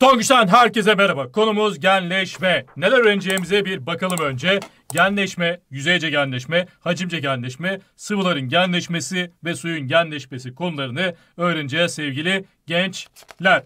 Tongüş'ten herkese merhaba. Konumuz genleşme. Neler öğreneceğimize bir bakalım önce. Genleşme, yüzeyce genleşme, hacimce genleşme, sıvıların genleşmesi ve suyun genleşmesi konularını öğreneceğiz sevgili gençler.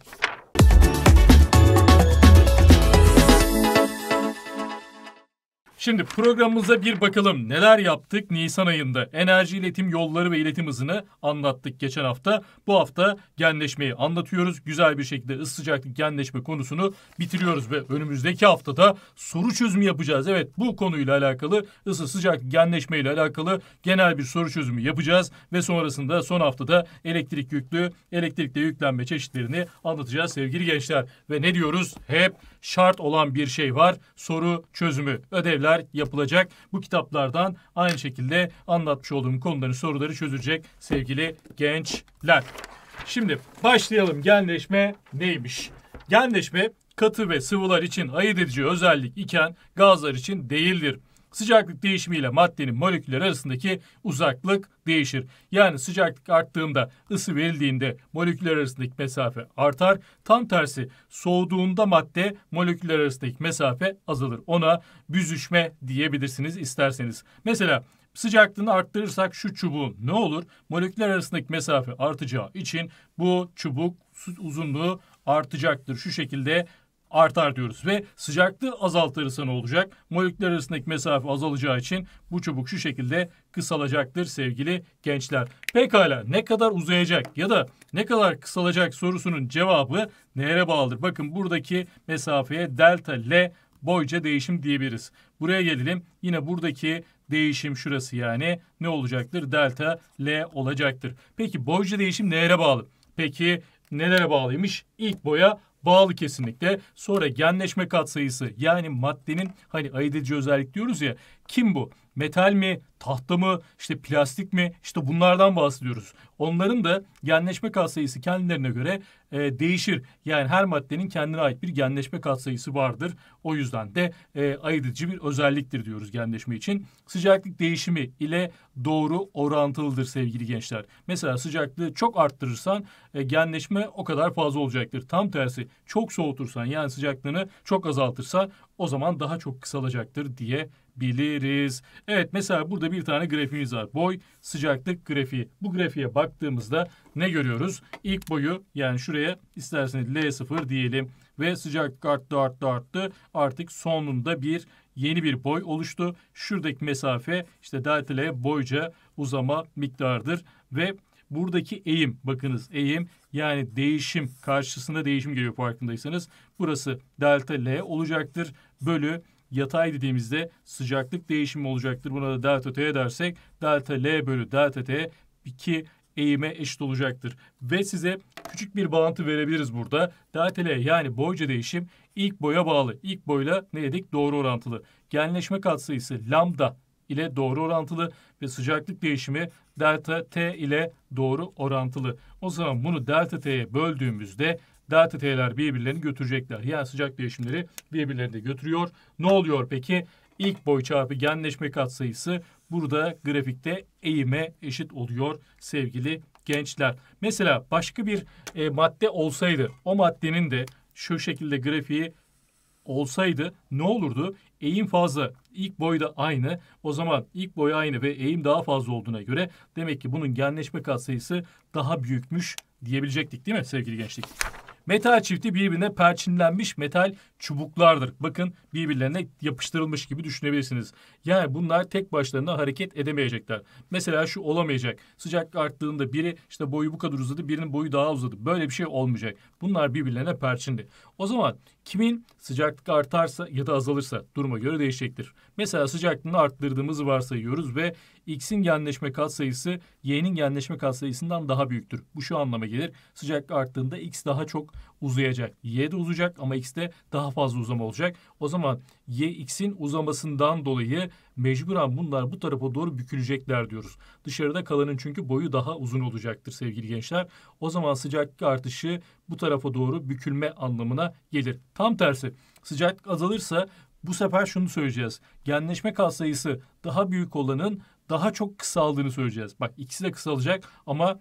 Şimdi programımıza bir bakalım neler yaptık Nisan ayında. Enerji iletim yolları ve iletim hızını anlattık geçen hafta. Bu hafta genleşmeyi anlatıyoruz. Güzel bir şekilde ısı sıcaklık genleşme konusunu bitiriyoruz ve önümüzdeki haftada soru çözümü yapacağız. Evet bu konuyla alakalı ısı sıcaklık genleşme ile alakalı genel bir soru çözümü yapacağız ve sonrasında son haftada elektrik yüklü, elektrikle yüklenme çeşitlerini anlatacağız sevgili gençler. Ve ne diyoruz? Hep şart olan bir şey var. Soru çözümü, ödevler tespitler yapılacak. Bu kitaplardan aynı şekilde anlatmış olduğum konuların soruları çözülecek sevgili gençler. Şimdi başlayalım genleşme neymiş? Genleşme katı ve sıvılar için ayırt edici özellik iken gazlar için değildir. Sıcaklık değişimiyle maddenin moleküller arasındaki uzaklık değişir. Yani sıcaklık arttığında, ısı verildiğinde moleküller arasındaki mesafe artar. Tam tersi soğuduğunda madde moleküller arasındaki mesafe azalır. Ona büzüşme diyebilirsiniz isterseniz. Mesela sıcaklığını arttırırsak şu çubuğun ne olur? Moleküller arasındaki mesafe artacağı için bu çubuk uzunluğu artacaktır. Şu şekilde artar diyoruz. Ve sıcaklığı azaltırsa ne olacak? Moleküller arasındaki mesafe azalacağı için bu çubuk şu şekilde kısalacaktır sevgili gençler. Pekala ne kadar uzayacak ya da ne kadar kısalacak sorusunun cevabı nereye bağlıdır. Bakın buradaki mesafeye delta L boyca değişim diyebiliriz. Buraya gelelim. Yine buradaki değişim şurası yani ne olacaktır? Delta L olacaktır. Peki boyca değişim nereye bağlı? Peki nelere bağlıymış? İlk boya bağlı kesinlikle. Sonra genleşme katsayısı yani maddenin hani ayırt özellik diyoruz ya kim bu? Metal mi? Tahta mı? işte plastik mi? İşte bunlardan bahsediyoruz. Onların da genleşme katsayısı kendilerine göre e, değişir. Yani her maddenin kendine ait bir genleşme katsayısı vardır. O yüzden de e, ayırt bir özelliktir diyoruz genleşme için. Sıcaklık değişimi ile doğru orantılıdır sevgili gençler. Mesela sıcaklığı çok arttırırsan e, genleşme o kadar fazla olacaktır. Tam tersi çok soğutursan yani sıcaklığını çok azaltırsa o zaman daha çok kısalacaktır diye biliriz. Evet mesela burada bir tane grafiğimiz var. Boy sıcaklık grafiği. Bu grafiğe baktığımızda ne görüyoruz? İlk boyu yani şuraya isterseniz L0 diyelim ve sıcaklık arttı arttı arttı. Artık sonunda bir yeni bir boy oluştu. Şuradaki mesafe işte delta L boyca uzama miktardır ve buradaki eğim bakınız eğim yani değişim karşısında değişim geliyor farkındaysanız. Burası delta L olacaktır bölü yatay dediğimizde sıcaklık değişimi olacaktır. Buna da delta T dersek delta L bölü delta T 2 eğime eşit olacaktır. Ve size küçük bir bağıntı verebiliriz burada. Delta L yani boyca değişim ilk boya bağlı. İlk boyla ne dedik? Doğru orantılı. Genleşme katsayısı lambda ile doğru orantılı ve sıcaklık değişimi delta T ile doğru orantılı. O zaman bunu delta T'ye böldüğümüzde delta T'ler birbirlerini götürecekler. Yani sıcak değişimleri birbirlerini de götürüyor. Ne oluyor peki? İlk boy çarpı genleşme katsayısı burada grafikte eğime eşit oluyor sevgili gençler. Mesela başka bir e, madde olsaydı o maddenin de şu şekilde grafiği olsaydı ne olurdu? Eğim fazla. ilk boyda aynı. O zaman ilk boy aynı ve eğim daha fazla olduğuna göre demek ki bunun genleşme katsayısı daha büyükmüş diyebilecektik değil mi sevgili gençlik? Metal çifti birbirine perçinlenmiş metal çubuklardır. Bakın birbirlerine yapıştırılmış gibi düşünebilirsiniz. Yani bunlar tek başlarına hareket edemeyecekler. Mesela şu olamayacak. Sıcak arttığında biri işte boyu bu kadar uzadı, birinin boyu daha uzadı. Böyle bir şey olmayacak. Bunlar birbirlerine perçindi. O zaman kimin sıcaklık artarsa ya da azalırsa duruma göre değişecektir. Mesela sıcaklığını arttırdığımızı varsayıyoruz ve X'in genleşme katsayısı Y'nin genleşme katsayısından daha büyüktür. Bu şu anlama gelir. Sıcaklık arttığında X daha çok uzayacak. Y de uzayacak ama X de daha fazla uzama olacak. O zaman Y X'in uzamasından dolayı mecburen bunlar bu tarafa doğru bükülecekler diyoruz. Dışarıda kalanın çünkü boyu daha uzun olacaktır sevgili gençler. O zaman sıcaklık artışı bu tarafa doğru bükülme anlamına gelir. Tam tersi sıcaklık azalırsa bu sefer şunu söyleyeceğiz. Genleşme katsayısı daha büyük olanın daha çok kısaldığını söyleyeceğiz. Bak ikisi de kısalacak ama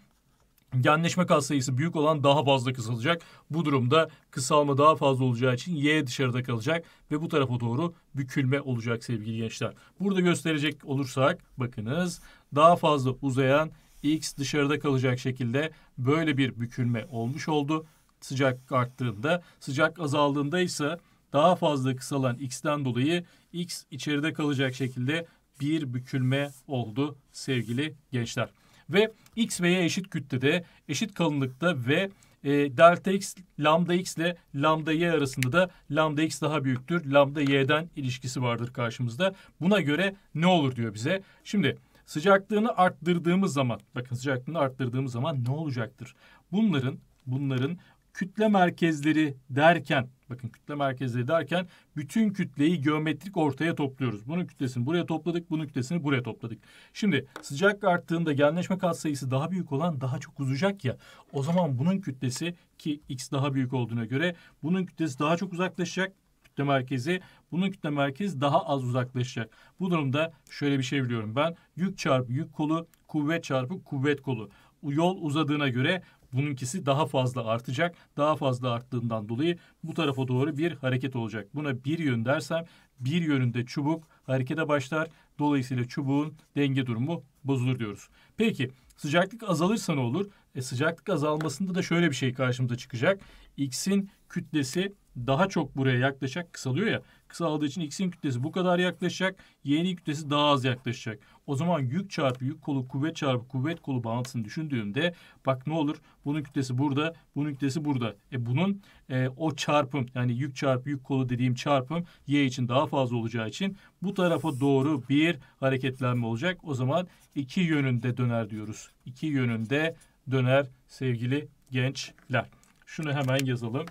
genleşme kat sayısı büyük olan daha fazla kısalacak. Bu durumda kısalma daha fazla olacağı için Y dışarıda kalacak ve bu tarafa doğru bükülme olacak sevgili gençler. Burada gösterecek olursak bakınız daha fazla uzayan X dışarıda kalacak şekilde böyle bir bükülme olmuş oldu. Sıcak arttığında, sıcak azaldığında ise daha fazla kısalan X'ten dolayı X içeride kalacak şekilde bir bükülme oldu sevgili gençler. Ve x ve y eşit kütlede, eşit kalınlıkta ve e, delta x, lambda x ile lambda y arasında da lambda x daha büyüktür. Lambda y'den ilişkisi vardır karşımızda. Buna göre ne olur diyor bize. Şimdi sıcaklığını arttırdığımız zaman, bakın sıcaklığını arttırdığımız zaman ne olacaktır? Bunların, bunların kütle merkezleri derken Bakın kütle merkezleri derken bütün kütleyi geometrik ortaya topluyoruz. Bunun kütlesini buraya topladık, bunun kütlesini buraya topladık. Şimdi sıcak arttığında genleşme katsayısı daha büyük olan daha çok uzayacak ya. O zaman bunun kütlesi ki x daha büyük olduğuna göre bunun kütlesi daha çok uzaklaşacak kütle merkezi. Bunun kütle merkezi daha az uzaklaşacak. Bu durumda şöyle bir şey biliyorum ben. Yük çarpı yük kolu, kuvvet çarpı kuvvet kolu. Yol uzadığına göre Bununkisi daha fazla artacak. Daha fazla arttığından dolayı bu tarafa doğru bir hareket olacak. Buna bir yön dersem bir yönünde çubuk harekete başlar. Dolayısıyla çubuğun denge durumu bozulur diyoruz. Peki sıcaklık azalırsa ne olur? E, sıcaklık azalmasında da şöyle bir şey karşımıza çıkacak. X'in kütlesi daha çok buraya yaklaşacak kısalıyor ya. Kısaldığı için x'in kütlesi bu kadar yaklaşacak. Y'nin kütlesi daha az yaklaşacak. O zaman yük çarpı yük kolu kuvvet çarpı kuvvet kolu bağıntısını düşündüğümde bak ne olur bunun kütlesi burada bunun kütlesi burada. E bunun e, o çarpım yani yük çarpı yük kolu dediğim çarpım Y için daha fazla olacağı için bu tarafa doğru bir hareketlenme olacak. O zaman iki yönünde döner diyoruz. İki yönünde döner sevgili gençler. Şunu hemen yazalım.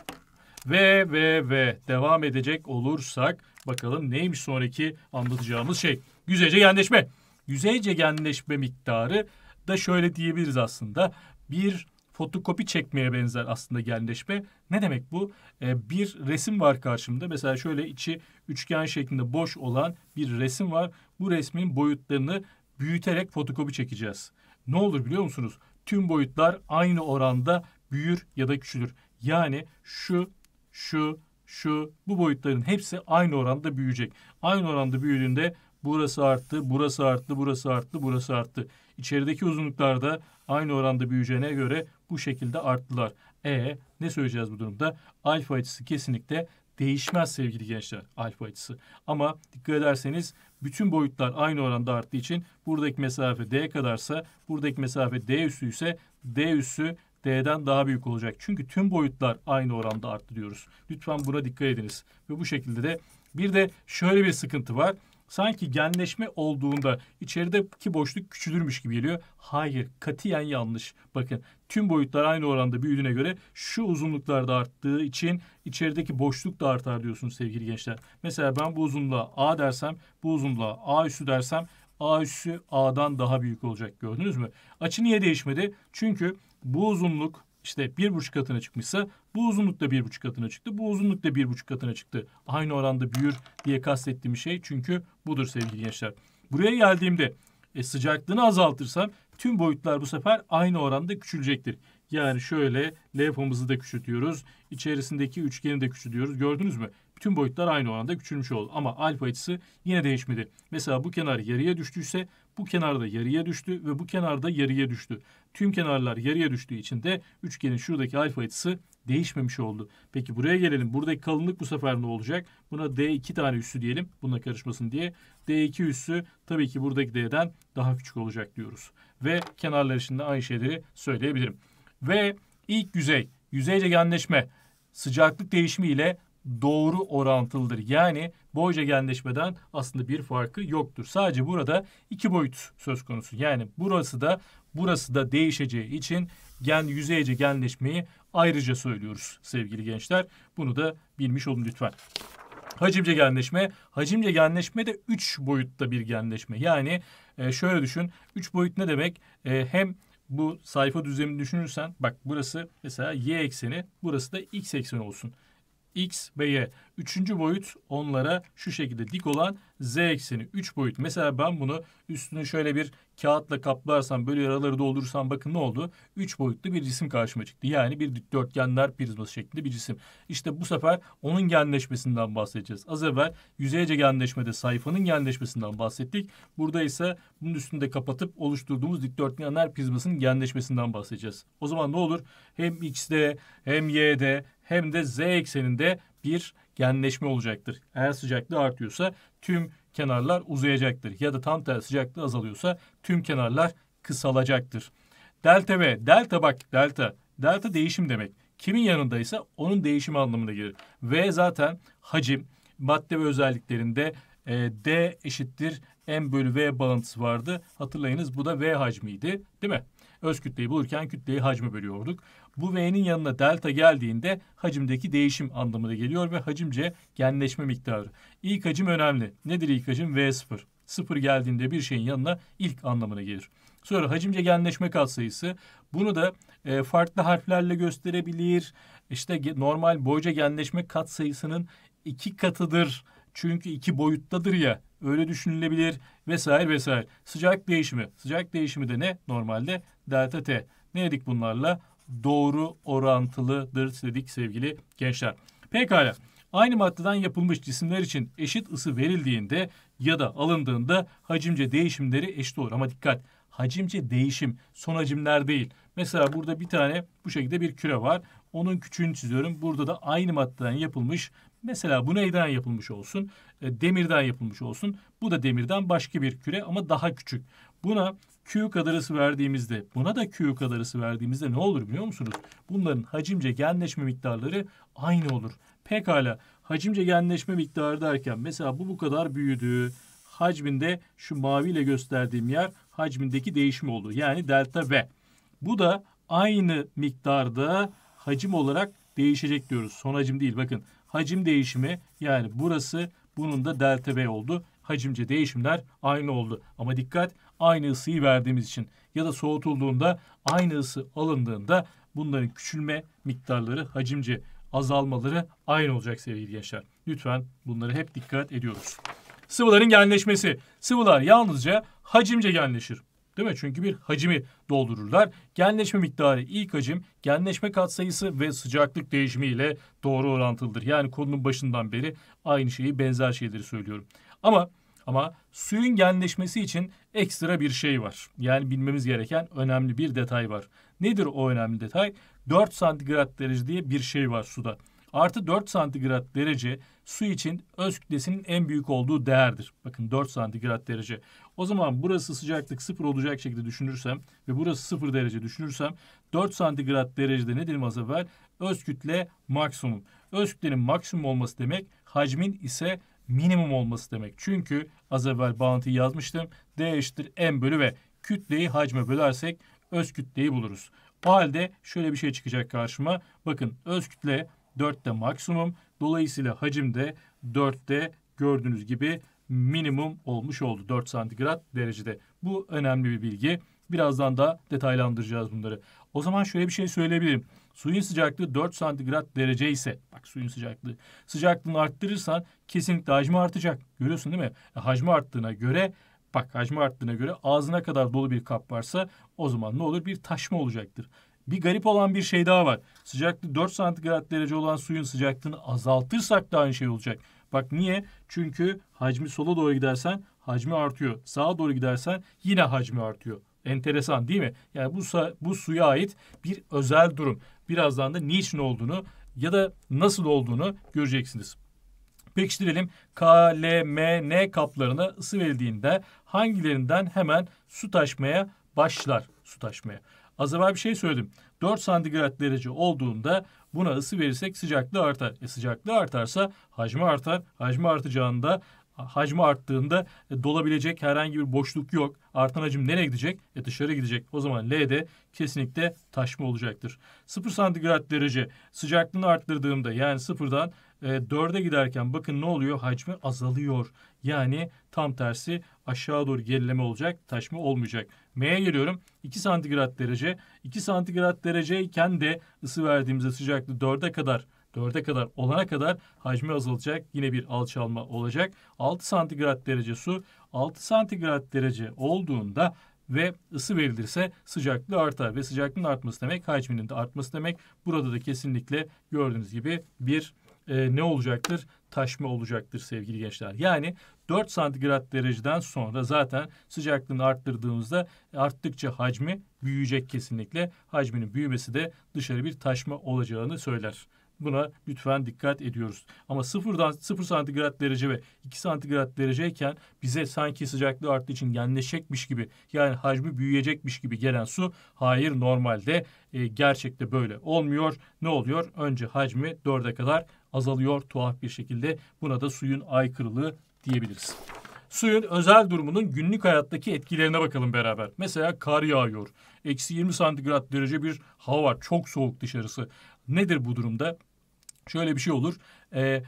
Ve ve ve devam edecek olursak bakalım neymiş sonraki anlatacağımız şey. Yüzeyce genleşme. Yüzeyce genleşme miktarı da şöyle diyebiliriz aslında. Bir fotokopi çekmeye benzer aslında genleşme. Ne demek bu? Ee, bir resim var karşımda. Mesela şöyle içi üçgen şeklinde boş olan bir resim var. Bu resmin boyutlarını büyüterek fotokopi çekeceğiz. Ne olur biliyor musunuz? Tüm boyutlar aynı oranda büyür ya da küçülür. Yani şu şu, şu, bu boyutların hepsi aynı oranda büyüyecek. Aynı oranda büyüdüğünde burası arttı, burası arttı, burası arttı, burası arttı. İçerideki uzunluklar da aynı oranda büyüyeceğine göre bu şekilde arttılar. E ne söyleyeceğiz bu durumda? Alfa açısı kesinlikle değişmez sevgili gençler alfa açısı. Ama dikkat ederseniz bütün boyutlar aynı oranda arttığı için buradaki mesafe D kadarsa buradaki mesafe D üssü ise D üssü D'den daha büyük olacak. Çünkü tüm boyutlar aynı oranda arttı diyoruz. Lütfen buna dikkat ediniz. Ve bu şekilde de bir de şöyle bir sıkıntı var. Sanki genleşme olduğunda içerideki boşluk küçülürmüş gibi geliyor. Hayır, katiyen yanlış. Bakın tüm boyutlar aynı oranda büyüdüğüne göre şu uzunluklarda arttığı için içerideki boşluk da artar diyorsunuz sevgili gençler. Mesela ben bu uzunluğa A dersem, bu uzunluğa A üstü dersem A üstü A'dan daha büyük olacak gördünüz mü? Açı niye değişmedi? Çünkü bu uzunluk işte bir buçuk katına çıkmışsa bu uzunluk da bir buçuk katına çıktı. Bu uzunluk da bir buçuk katına çıktı. Aynı oranda büyür diye kastettiğim şey çünkü budur sevgili gençler. Buraya geldiğimde e, sıcaklığını azaltırsam tüm boyutlar bu sefer aynı oranda küçülecektir. Yani şöyle levhamızı da küçültüyoruz. İçerisindeki üçgeni de küçültüyoruz. Gördünüz mü? bütün boyutlar aynı oranda küçülmüş oldu. Ama alfa açısı yine değişmedi. Mesela bu kenar yarıya düştüyse bu kenarda yarıya düştü ve bu kenarda yarıya düştü. Tüm kenarlar yarıya düştüğü için de üçgenin şuradaki alfa açısı değişmemiş oldu. Peki buraya gelelim. Buradaki kalınlık bu sefer ne olacak? Buna D2 tane üssü diyelim. Buna karışmasın diye. D2 üssü tabii ki buradaki D'den daha küçük olacak diyoruz. Ve kenarlar için de aynı şeyleri söyleyebilirim. Ve ilk yüzey, yüzey gegenleşme, sıcaklık değişimi ile doğru orantılıdır. Yani boyca genleşmeden aslında bir farkı yoktur. Sadece burada iki boyut söz konusu. Yani burası da burası da değişeceği için gen yüzeyce genleşmeyi ayrıca söylüyoruz sevgili gençler. Bunu da bilmiş olun lütfen. Hacimce genleşme. Hacimce genleşme de üç boyutta bir genleşme. Yani e, şöyle düşün. Üç boyut ne demek? E, hem bu sayfa düzlemini düşünürsen bak burası mesela y ekseni burası da x ekseni olsun. X ve Y. Üçüncü boyut onlara şu şekilde dik olan z ekseni 3 boyut. Mesela ben bunu üstünü şöyle bir kağıtla kaplarsam böyle yaraları doldursam, bakın ne oldu? 3 boyutlu bir cisim karşıma çıktı. Yani bir dikdörtgenler prizması şeklinde bir cisim. İşte bu sefer onun genleşmesinden bahsedeceğiz. Az evvel yüzeyce genleşmede sayfanın genleşmesinden bahsettik. Burada ise bunun üstünde kapatıp oluşturduğumuz dikdörtgenler prizmasının genleşmesinden bahsedeceğiz. O zaman ne olur? Hem x'de hem y'de hem de z ekseninde bir genleşme olacaktır. Eğer sıcaklığı artıyorsa tüm kenarlar uzayacaktır. Ya da tam tersi sıcaklığı azalıyorsa tüm kenarlar kısalacaktır. Delta V, delta bak delta. Delta değişim demek. Kimin yanındaysa onun değişimi anlamına gelir. V zaten hacim, madde ve özelliklerinde e, D eşittir M bölü V bağıntısı vardı. Hatırlayınız bu da V hacmiydi değil mi? Öz kütleyi bulurken kütleyi hacmi bölüyorduk. Bu V'nin yanına delta geldiğinde hacimdeki değişim anlamına geliyor ve hacimce genleşme miktarı. İlk hacim önemli. Nedir ilk hacim? V0. 0 geldiğinde bir şeyin yanına ilk anlamına gelir. Sonra hacimce genleşme katsayısı. Bunu da e, farklı harflerle gösterebilir. İşte normal boyca genleşme katsayısının iki katıdır. Çünkü iki boyuttadır ya. Öyle düşünülebilir vesaire vesaire. Sıcak değişimi. Sıcak değişimi de ne? Normalde delta T. Ne dedik bunlarla? doğru orantılıdır dedik sevgili gençler. Pekala. Aynı maddeden yapılmış cisimler için eşit ısı verildiğinde ya da alındığında hacimce değişimleri eşit olur. Ama dikkat hacimce değişim son hacimler değil. Mesela burada bir tane bu şekilde bir küre var. Onun küçüğünü çiziyorum. Burada da aynı maddeden yapılmış. Mesela bu neyden yapılmış olsun? E, demirden yapılmış olsun. Bu da demirden başka bir küre ama daha küçük. Buna Q kadarısı verdiğimizde, buna da Q kadarısı verdiğimizde ne olur biliyor musunuz? Bunların hacimce genleşme miktarları aynı olur. Pekala hacimce genleşme miktarı derken mesela bu bu kadar büyüdüğü Hacminde şu maviyle gösterdiğim yer hacmindeki değişim oldu. Yani delta V. Bu da aynı miktarda hacim olarak değişecek diyoruz. Son hacim değil bakın. Hacim değişimi yani burası bunun da delta V oldu. Hacimce değişimler aynı oldu. Ama dikkat aynı ısıyı verdiğimiz için ya da soğutulduğunda aynı ısı alındığında bunların küçülme miktarları, hacimce azalmaları aynı olacak sevgili gençler. Lütfen bunları hep dikkat ediyoruz. Sıvıların genleşmesi. Sıvılar yalnızca hacimce genleşir. Değil mi? Çünkü bir hacimi doldururlar. Genleşme miktarı ilk hacim, genleşme katsayısı ve sıcaklık değişimi ile doğru orantılıdır. Yani konunun başından beri aynı şeyi, benzer şeyleri söylüyorum. Ama ama suyun genleşmesi için ekstra bir şey var. Yani bilmemiz gereken önemli bir detay var. Nedir o önemli detay? 4 santigrat derece diye bir şey var suda. Artı 4 santigrat derece su için öz kütlesinin en büyük olduğu değerdir. Bakın 4 santigrat derece. O zaman burası sıcaklık sıfır olacak şekilde düşünürsem ve burası sıfır derece düşünürsem 4 santigrat derecede ne dedim az Öz kütle maksimum. Öz kütlenin maksimum olması demek hacmin ise minimum olması demek. Çünkü az evvel bağıntıyı yazmıştım. D eşittir M bölü ve Kütleyi hacme bölersek öz kütleyi buluruz. O halde şöyle bir şey çıkacak karşıma. Bakın öz kütle 4'te maksimum. Dolayısıyla hacim de 4'te gördüğünüz gibi minimum olmuş oldu 4 santigrat derecede. Bu önemli bir bilgi. Birazdan da detaylandıracağız bunları. O zaman şöyle bir şey söyleyebilirim. Suyun sıcaklığı 4 santigrat derece ise bak suyun sıcaklığı sıcaklığını arttırırsan kesinlikle hacmi artacak. Görüyorsun değil mi? E, hacmi arttığına göre Bak hacmi arttığına göre ağzına kadar dolu bir kap varsa o zaman ne olur? Bir taşma olacaktır. Bir garip olan bir şey daha var. Sıcaklığı 4 santigrat derece olan suyun sıcaklığını azaltırsak da aynı şey olacak. Bak niye? Çünkü hacmi sola doğru gidersen hacmi artıyor. Sağa doğru gidersen yine hacmi artıyor. Enteresan değil mi? Yani bu, bu suya ait bir özel durum. Birazdan da niçin olduğunu ya da nasıl olduğunu göreceksiniz. Pekiştirelim. KLMN kaplarına ısı verildiğinde hangilerinden hemen su taşmaya başlar su taşmaya. Az evvel bir şey söyledim. 4 santigrat derece olduğunda buna ısı verirsek sıcaklığı artar. E sıcaklığı artarsa hacmi artar. Hacmi artacağında hacmi arttığında e, dolabilecek herhangi bir boşluk yok. Artan hacim nereye gidecek? E dışarı gidecek. O zaman L'de kesinlikle taşma olacaktır. 0 santigrat derece sıcaklığını arttırdığımda yani sıfırdan e, 4'e giderken bakın ne oluyor? Hacmi azalıyor. Yani tam tersi aşağı doğru gerileme olacak, taşma olmayacak. M'ye geliyorum. 2 santigrat derece. 2 santigrat dereceyken de ısı verdiğimizde sıcaklığı 4'e kadar 4'e kadar olana kadar hacmi azalacak. Yine bir alçalma olacak. 6 santigrat derece su 6 santigrat derece olduğunda ve ısı verilirse sıcaklığı artar ve sıcaklığın artması demek hacminin de artması demek. Burada da kesinlikle gördüğünüz gibi bir e, ne olacaktır? Taşma olacaktır sevgili gençler. Yani 4 santigrat dereceden sonra zaten sıcaklığını arttırdığımızda arttıkça hacmi büyüyecek kesinlikle. Hacminin büyümesi de dışarı bir taşma olacağını söyler. Buna lütfen dikkat ediyoruz. Ama sıfırdan sıfır santigrat derece ve iki santigrat dereceyken bize sanki sıcaklığı arttığı için genleşecekmiş gibi yani hacmi büyüyecekmiş gibi gelen su hayır normalde e, gerçekte böyle olmuyor. Ne oluyor? Önce hacmi dörde kadar azalıyor tuhaf bir şekilde. Buna da suyun aykırılığı diyebiliriz. Suyun özel durumunun günlük hayattaki etkilerine bakalım beraber. Mesela kar yağıyor. Eksi 20 santigrat derece bir hava var. Çok soğuk dışarısı. Nedir bu durumda? Şöyle bir şey olur. Ee,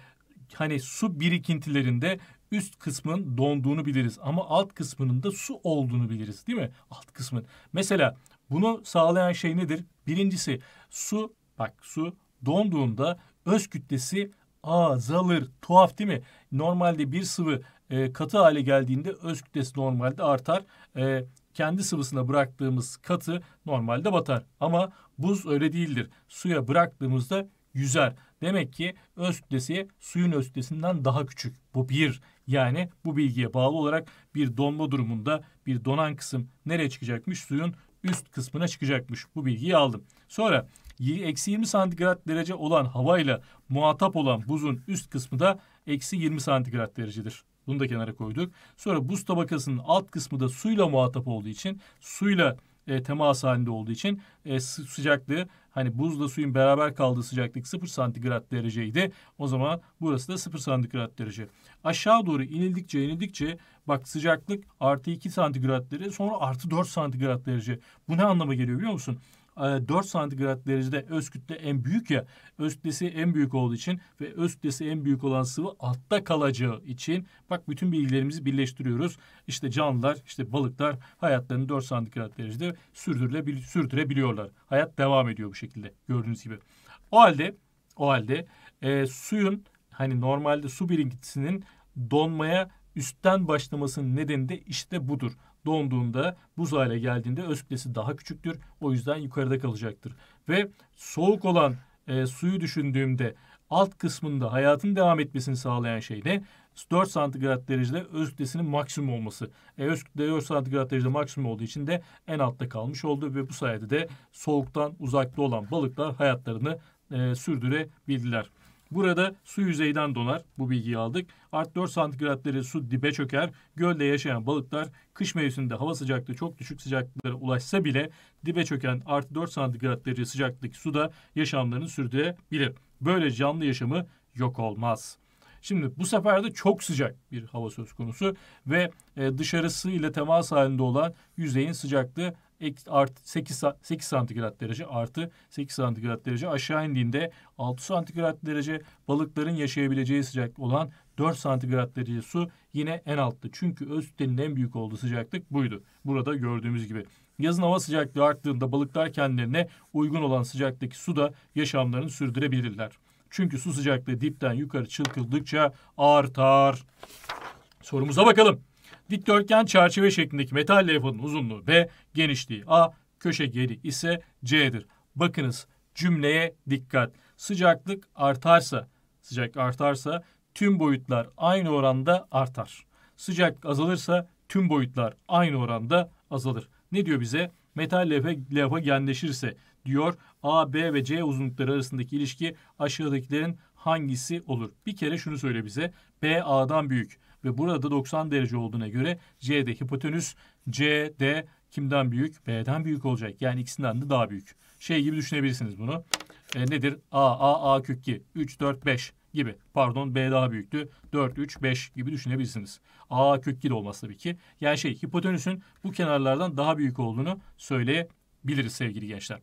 hani su birikintilerinde üst kısmın donduğunu biliriz ama alt kısmının da su olduğunu biliriz değil mi? Alt kısmın. Mesela bunu sağlayan şey nedir? Birincisi su bak su donduğunda öz kütlesi azalır. Tuhaf değil mi? Normalde bir sıvı e, katı hale geldiğinde öz kütlesi normalde artar. E, kendi sıvısına bıraktığımız katı normalde batar. Ama buz öyle değildir. Suya bıraktığımızda yüzer. Demek ki öz kütlesi suyun öz kütlesinden daha küçük. Bu bir. Yani bu bilgiye bağlı olarak bir donma durumunda bir donan kısım nereye çıkacakmış? Suyun üst kısmına çıkacakmış. Bu bilgiyi aldım. Sonra eksi 20 santigrat derece olan havayla muhatap olan buzun üst kısmı da eksi 20 santigrat derecedir. Bunu da kenara koyduk. Sonra buz tabakasının alt kısmı da suyla muhatap olduğu için suyla e, temas halinde olduğu için e, sıcaklığı Hani buzla suyun beraber kaldığı sıcaklık 0 santigrat dereceydi. O zaman burası da 0 santigrat derece. Aşağı doğru inildikçe inildikçe bak sıcaklık artı 2 santigrat derece sonra artı 4 santigrat derece. Bu ne anlama geliyor biliyor musun? 4 ee, santigrat derecede öz kütle en büyük ya. Öz kütlesi en büyük olduğu için ve öz kütlesi en büyük olan sıvı altta kalacağı için bak bütün bilgilerimizi birleştiriyoruz. İşte canlılar, işte balıklar hayatlarını 4 santigrat derecede sürdürülebil sürdürebiliyorlar. Hayat devam ediyor bu şekilde gördüğünüz gibi. O halde o halde e, suyun hani normalde su birikintisinin donmaya üstten başlamasının nedeni de işte budur donduğunda, buz hale geldiğinde öz kütlesi daha küçüktür. O yüzden yukarıda kalacaktır. Ve soğuk olan e, suyu düşündüğümde alt kısmında hayatın devam etmesini sağlayan şey ne? 4 santigrat derecede öz kütlesinin maksimum olması. E, öz kütle 4 santigrat derecede maksimum olduğu için de en altta kalmış oldu ve bu sayede de soğuktan uzakta olan balıklar hayatlarını e, sürdürebildiler. Burada su yüzeyden donar. Bu bilgiyi aldık. Art 4 santigrat derece su dibe çöker. Gölde yaşayan balıklar kış mevsiminde hava sıcaklığı çok düşük sıcaklıklara ulaşsa bile dibe çöken artı 4 santigrat derece sıcaklık suda yaşamlarını sürdürebilir. Böyle canlı yaşamı yok olmaz. Şimdi bu sefer de çok sıcak bir hava söz konusu ve e, dışarısı ile temas halinde olan yüzeyin sıcaklığı artı 8, 8 santigrat derece artı 8 santigrat derece aşağı indiğinde 6 santigrat derece balıkların yaşayabileceği sıcak olan 4 santigrat derece su yine en altta. Çünkü öz kütlenin en büyük olduğu sıcaklık buydu. Burada gördüğümüz gibi. Yazın hava sıcaklığı arttığında balıklar kendilerine uygun olan sıcaklıktaki suda yaşamlarını sürdürebilirler. Çünkü su sıcaklığı dipten yukarı çılkıldıkça artar. Sorumuza bakalım. Dikdörtgen çerçeve şeklindeki metal levhanın uzunluğu B, genişliği A, köşe geri ise C'dir. Bakınız cümleye dikkat. Sıcaklık artarsa, sıcak artarsa tüm boyutlar aynı oranda artar. Sıcak azalırsa tüm boyutlar aynı oranda azalır. Ne diyor bize? Metal levha, levha genleşirse diyor A, B ve C uzunlukları arasındaki ilişki aşağıdakilerin hangisi olur? Bir kere şunu söyle bize. B A'dan büyük ve burada 90 derece olduğuna göre C'de hipotenüs, CD kimden büyük? B'den büyük olacak. Yani ikisinden de daha büyük. Şey gibi düşünebilirsiniz bunu. E, nedir? A, A, A kök 2, 3, 4, 5 gibi. Pardon B daha büyüktü. 4, 3, 5 gibi düşünebilirsiniz. A kök 2 de olmaz tabii ki. Yani şey hipotenüsün bu kenarlardan daha büyük olduğunu söyleyebiliriz sevgili gençler.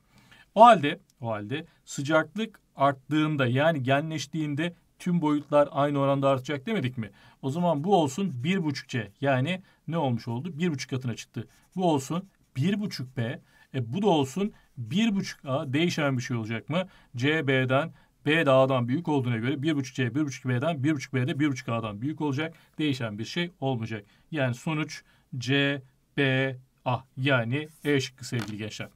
O halde, o halde sıcaklık arttığında yani genleştiğinde tüm boyutlar aynı oranda artacak demedik mi? O zaman bu olsun 1,5C. Yani ne olmuş oldu? 1,5 katına çıktı. Bu olsun 1,5B. E bu da olsun 1,5A değişen bir şey olacak mı? C B'den B de A'dan büyük olduğuna göre 1,5C 1,5B'den 1,5B de 1,5A'dan büyük olacak. Değişen bir şey olmayacak. Yani sonuç C B A yani E şıkkı sevgili gençler.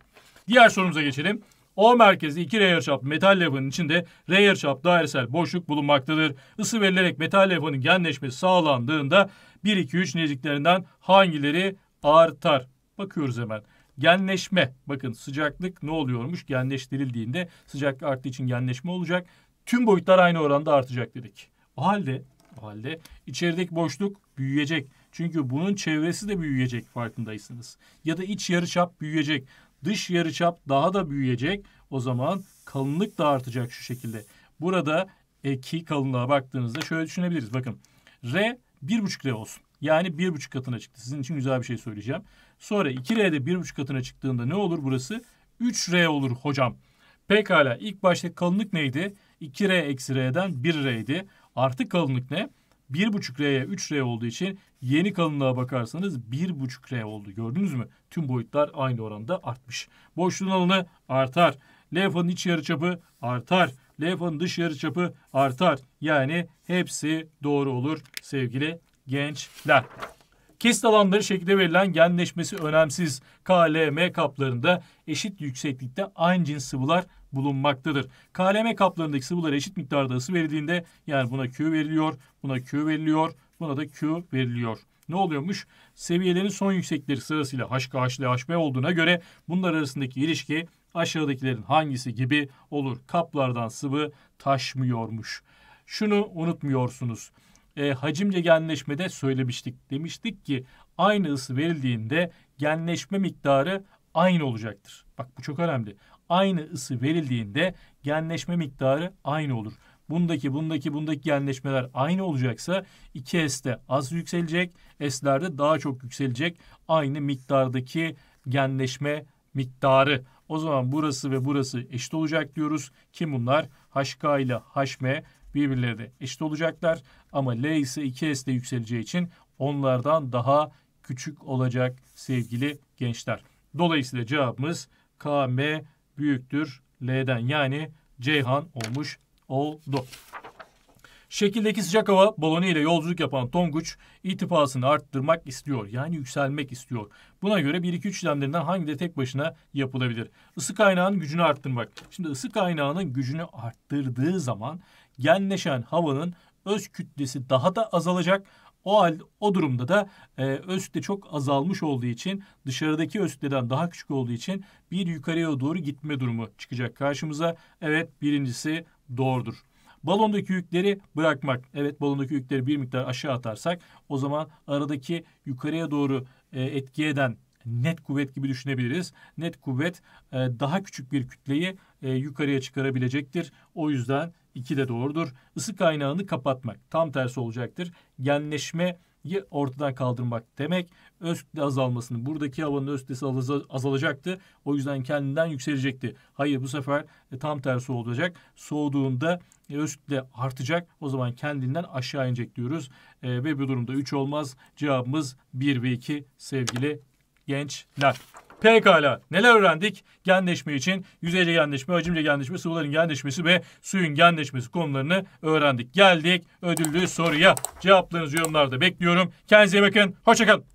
Diğer sorumuza geçelim. O merkezde iki r reyer metal levhanın içinde r reyer dairesel boşluk bulunmaktadır. Isı verilerek metal levhanın genleşmesi sağlandığında 1, 2, 3 neciklerinden hangileri artar? Bakıyoruz hemen. Genleşme. Bakın sıcaklık ne oluyormuş? Genleştirildiğinde sıcaklık arttığı için genleşme olacak. Tüm boyutlar aynı oranda artacak dedik. O halde, o halde içerideki boşluk büyüyecek. Çünkü bunun çevresi de büyüyecek farkındaysınız. Ya da iç yarıçap büyüyecek. Dış yarıçap daha da büyüyecek. O zaman kalınlık da artacak şu şekilde. Burada eki kalınlığa baktığınızda şöyle düşünebiliriz. Bakın R 1,5 R olsun. Yani 1,5 katına çıktı. Sizin için güzel bir şey söyleyeceğim. Sonra 2R'de 1,5 katına çıktığında ne olur burası? 3R olur hocam. Pekala ilk başta kalınlık neydi? 2R eksi R'den 1R'ydi. Artık kalınlık ne? 1.5R'ye 3R olduğu için yeni kalınlığa bakarsanız 1.5R oldu. Gördünüz mü? Tüm boyutlar aynı oranda artmış. Boşluğun alanı artar. Levhanın iç yarıçapı artar. Levhanın dış yarıçapı artar. Yani hepsi doğru olur sevgili gençler. Kesit alanları şekilde verilen genleşmesi önemsiz. KLM kaplarında eşit yükseklikte aynı cins sıvılar bulunmaktadır. KLM kaplarındaki sıvılara eşit miktarda ısı verildiğinde yani buna Q veriliyor, buna Q veriliyor, buna da Q veriliyor. Ne oluyormuş? Seviyelerin son yüksekleri sırasıyla HKH ile HB olduğuna göre bunlar arasındaki ilişki aşağıdakilerin hangisi gibi olur? Kaplardan sıvı taşmıyormuş. Şunu unutmuyorsunuz. E, hacimce genleşmede söylemiştik. Demiştik ki aynı ısı verildiğinde genleşme miktarı aynı olacaktır. Bak bu çok önemli aynı ısı verildiğinde genleşme miktarı aynı olur. Bundaki, bundaki, bundaki genleşmeler aynı olacaksa 2S'te az yükselecek, S'lerde daha çok yükselecek aynı miktardaki genleşme miktarı. O zaman burası ve burası eşit olacak diyoruz. Kim bunlar? HK ile HM birbirleri eşit olacaklar. Ama L ise 2S de yükseleceği için onlardan daha küçük olacak sevgili gençler. Dolayısıyla cevabımız KM büyüktür L'den yani Ceyhan olmuş oldu. Şekildeki sıcak hava balonu ile yolculuk yapan Tonguç ittifasını arttırmak istiyor. Yani yükselmek istiyor. Buna göre 1-2-3 işlemlerinden hangi de tek başına yapılabilir? Isı kaynağının gücünü arttırmak. Şimdi ısı kaynağının gücünü arttırdığı zaman genleşen havanın öz kütlesi daha da azalacak. O hal, o durumda da e, öz kütle çok azalmış olduğu için dışarıdaki öz kütleden daha küçük olduğu için bir yukarıya doğru gitme durumu çıkacak karşımıza. Evet birincisi doğrudur. Balondaki yükleri bırakmak. Evet balondaki yükleri bir miktar aşağı atarsak o zaman aradaki yukarıya doğru e, etki eden net kuvvet gibi düşünebiliriz. Net kuvvet e, daha küçük bir kütleyi e, yukarıya çıkarabilecektir. O yüzden İki de doğrudur. Isı kaynağını kapatmak tam tersi olacaktır. Genleşmeyi ortadan kaldırmak demek. Öz kütle azalmasını buradaki havanın öz kütlesi azalacaktı. O yüzden kendinden yükselecekti. Hayır bu sefer e, tam tersi olacak. Soğuduğunda e, öz kütle artacak. O zaman kendinden aşağı inecek diyoruz. E, ve bu durumda 3 olmaz. Cevabımız 1 ve 2 sevgili gençler. Pekala neler öğrendik? Genleşme için yüzeyli genleşme, hacimce genleşme, sıvıların genleşmesi ve suyun genleşmesi konularını öğrendik. Geldik ödüllü soruya. Cevaplarınızı yorumlarda bekliyorum. Kendinize iyi bakın. Hoşçakalın.